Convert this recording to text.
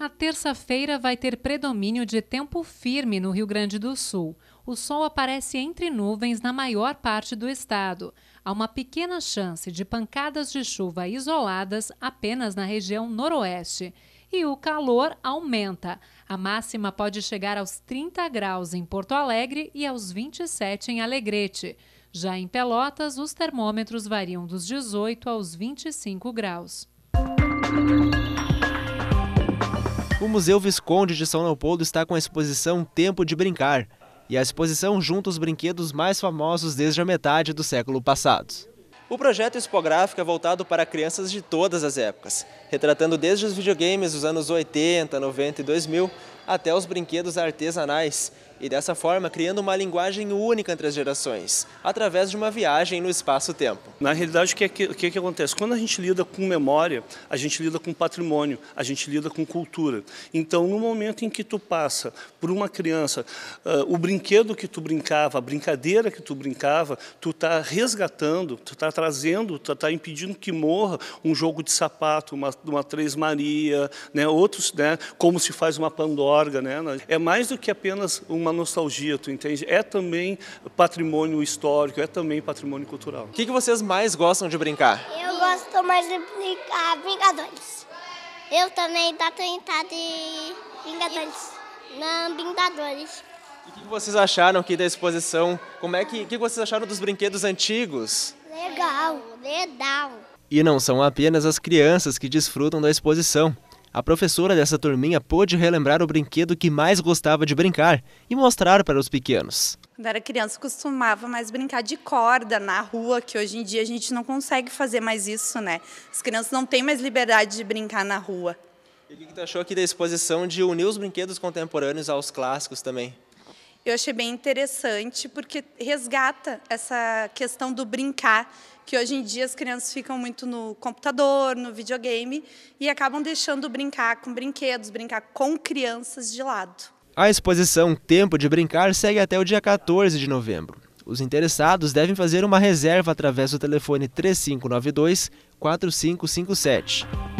A terça-feira vai ter predomínio de tempo firme no Rio Grande do Sul. O sol aparece entre nuvens na maior parte do estado. Há uma pequena chance de pancadas de chuva isoladas apenas na região noroeste. E o calor aumenta. A máxima pode chegar aos 30 graus em Porto Alegre e aos 27 em Alegrete. Já em Pelotas, os termômetros variam dos 18 aos 25 graus. O Museu Visconde de São Leopoldo está com a exposição Tempo de Brincar, e a exposição junta os brinquedos mais famosos desde a metade do século passado. O projeto expográfico é voltado para crianças de todas as épocas, retratando desde os videogames dos anos 80, 90 e 2000, até os brinquedos artesanais, e dessa forma criando uma linguagem única entre as gerações, através de uma viagem no espaço-tempo. Na realidade, o que, é que, o que, é que acontece? Quando a gente lida com memória, a gente lida com patrimônio, a gente lida com cultura. Então, no momento em que tu passa por uma criança, uh, o brinquedo que tu brincava, a brincadeira que tu brincava, tu está resgatando, tu está trazendo, tu está impedindo que morra um jogo de sapato, uma, uma Três Maria, né, outros, né, como se faz uma Pandora, outorga, né? É mais do que apenas uma nostalgia, tu entende? É também patrimônio histórico, é também patrimônio cultural. O que, que vocês mais gostam de brincar? Eu gosto mais de brincar Vingadores. Eu também da tentar de Vingadores. Não, Vingadores. o que, que vocês acharam aqui da exposição? Como é que, que vocês acharam dos brinquedos antigos? Legal, legal. E não são apenas as crianças que desfrutam da exposição. A professora dessa turminha pôde relembrar o brinquedo que mais gostava de brincar e mostrar para os pequenos. Quando era criança, costumava mais brincar de corda na rua, que hoje em dia a gente não consegue fazer mais isso, né? As crianças não têm mais liberdade de brincar na rua. E o que você achou aqui da exposição de unir os brinquedos contemporâneos aos clássicos também? eu achei bem interessante, porque resgata essa questão do brincar, que hoje em dia as crianças ficam muito no computador, no videogame, e acabam deixando brincar com brinquedos, brincar com crianças de lado. A exposição Tempo de Brincar segue até o dia 14 de novembro. Os interessados devem fazer uma reserva através do telefone 3592 4557.